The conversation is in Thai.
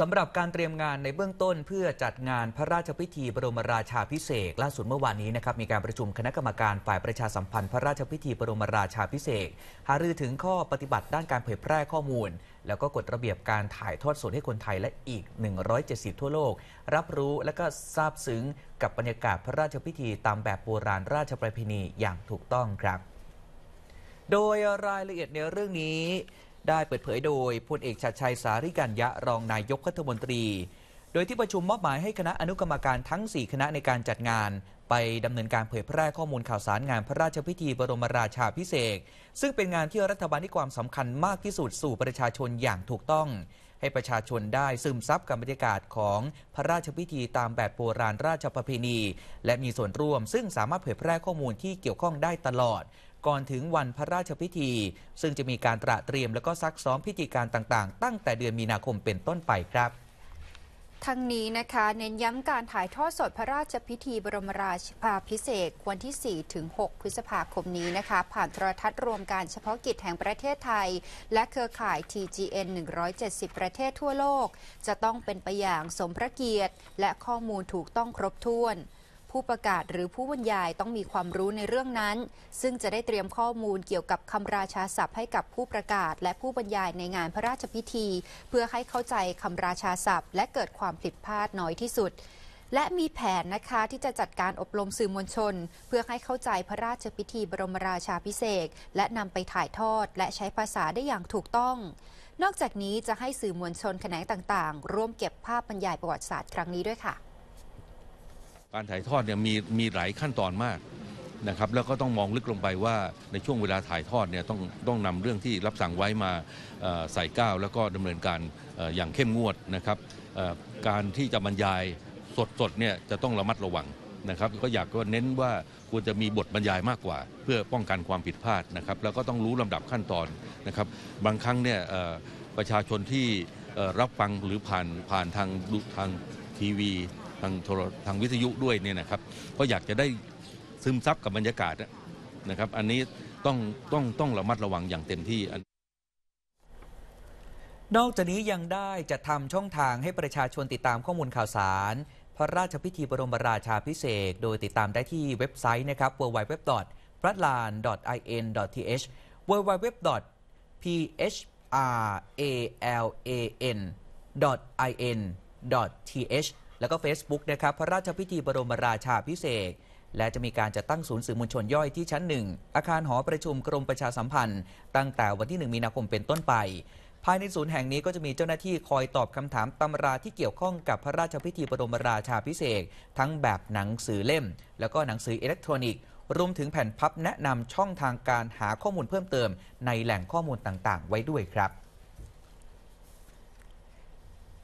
สำหรับการเตรียมงานในเบื้องต้นเพื่อจัดงานพระราชพิธีบรมราชาพิเศษล่าสุดเมื่อวานนี้นะครับมีการประชุมคณะกรรมการฝ่ายประชาสัมพันธ์พระราชพิธีบรมราชาพิเศษ หารือถึงข้อปฏิบัติด้านการเผยแพร่ข้อมูล แล้วก็กฎระเบียบการถ่ายทอดสดให้คนไทยและอีก 170 ทั่วโลก รับรู้และก็ซาบซึ้งกับบรรยากาศพระราชพิธีตามแบบโบราณราชประเพณีอย่างถูกต้องครับ โดยรายละเอียดในเรื่องนี้ได้เปิดเผยโดยพลเอกชัดชัยสาริกัญญะรองนายกรัฐมนตรี โดยที่ประชุมมอบหมายให้คณะอนุกรรมการทั้ง 4 คณะในการจัดงาน ไปดำเนินการเผยแพร่ข้อมูลข่าวสารงานพระราชพิธีบรมราชาพิเศษ ซึ่งเป็นงานที่รัฐบาลให้ความสำคัญมากที่สุดสู่ประชาชนอย่างถูกต้อง ให้ประชาชนได้ซึมซับกับบรรยากาศของพระราชพิธีตามแบบโบราณราชประเพณี และมีส่วนร่วม ซึ่งสามารถเผยแพร่ข้อมูลที่เกี่ยวข้องได้ตลอดก่อนถึงวันพระราชพิธี ซึ่งจะมีการตระเตรียมและก็ซักซ้อมพิธีการต่าง ๆ ตั้งแต่เดือนมีนาคมเป็นต้นไปครับ ทั้งนี้นะคะ เน้นย้ำการถ่ายทอดสดพระราชพิธีบรมราชาพิเศษวันที่4ถึง6พฤษภาคมนี้นะคะ ผ่านโทรทัศน์รวมการเฉพาะกิจแห่งประเทศไทย และเครือข่าย TGN 170 ประเทศทั่วโลก จะต้องเป็นไปอย่างสมพระเกียรติ และข้อมูลถูกต้องครบถ้วนผู้ประกาศหรือผู้บรรยายต้องมีความรู้ในเรื่องนั้น ซึ่งจะได้เตรียมข้อมูลเกี่ยวกับคำราชาศัพท์ให้กับผู้ประกาศ และผู้บรรยายในงานพระราชพิธี เพื่อให้เข้าใจคำราชาศัพท์ และเกิดความผิดพลาดน้อยที่สุด และมีแผนนะคะที่จะจัดการอบรมสื่อมวลชน เพื่อให้เข้าใจพระราชพิธีบรมราชาพิเศษและนำไปถ่ายทอด และใช้ภาษาได้อย่างถูกต้อง นอกจากนี้จะให้สื่อมวลชนแขนงต่าง ๆร่วมเก็บภาพบรรยายประวัติศาสตร์ครั้งนี้ด้วยค่ะการถ่ายทอดเนี่ยมีมีหลายขั้นตอนมากนะครับแล้วก็ต้องมองลึกลงไปว่าในช่วงเวลาถ่ายทอดเนี่ยต้องต้องนำเรื่องที่รับสั่งไว้มาใส่ก้าวแล้วก็ดำเนินการอย่างเข้มงวดนะครับการที่จะบรรยายสดๆเนี่ยจะต้องระมัดระวังนะครับ ก็อยากก็เน้นว่าควรจะมีบทบรรยายมากกว่า เพื่อป้องกันความผิดพลาดนะครับแล้วก็ต้องรู้ลำดับขั้นตอนนะครับบางครั้งเนี่ยประชาชนที่รับฟังหรือผ่านผ่านทางทางทีวีทางโทรทางวิทยุด้วยเนี่ยนะครับก็อยากจะได้ซึมซับกับบรรยากาศนะครับ อันนี้ต้องต้องต้องระมัดระวังอย่างเต็มที่ นอกจากนี้ยังได้จะทำช่องทางให้ประชาชนติดตามข้อมูลข่าวสาร พระราชพิธีบรมราชาพิเศษโดยติดตามได้ที่เว็บไซต์นะครับ www. r a t l a n .in.th www. phralan .in .th แล้วก็ Facebook นะครับพระราชพิธีบรมราชาพิเศษและจะมีการจัดตั้งศูนย์สื่อมวลชนย่อยที่ชั้นหนึ่งอาคารหอประชุมกรมประชาสัมพันธ์ ตั้งแต่วันที่ 1 มีนาคมเป็นต้นไป ภายในศูนย์แห่งนี้ก็จะมีเจ้าหน้าที่คอยตอบคำถามตำราที่เกี่ยวข้องกับพระราชพิธีบรมราชาพิเศษทั้งแบบหนังสือเล่ม แล้วก็หนังสืออิเล็กทรอนิกส์ รวมถึงแผ่นพับแนะนำช่องทางการหาข้อมูลเพิ่มเติม ในแหล่งข้อมูลต่างๆ ไว้ด้วยครับ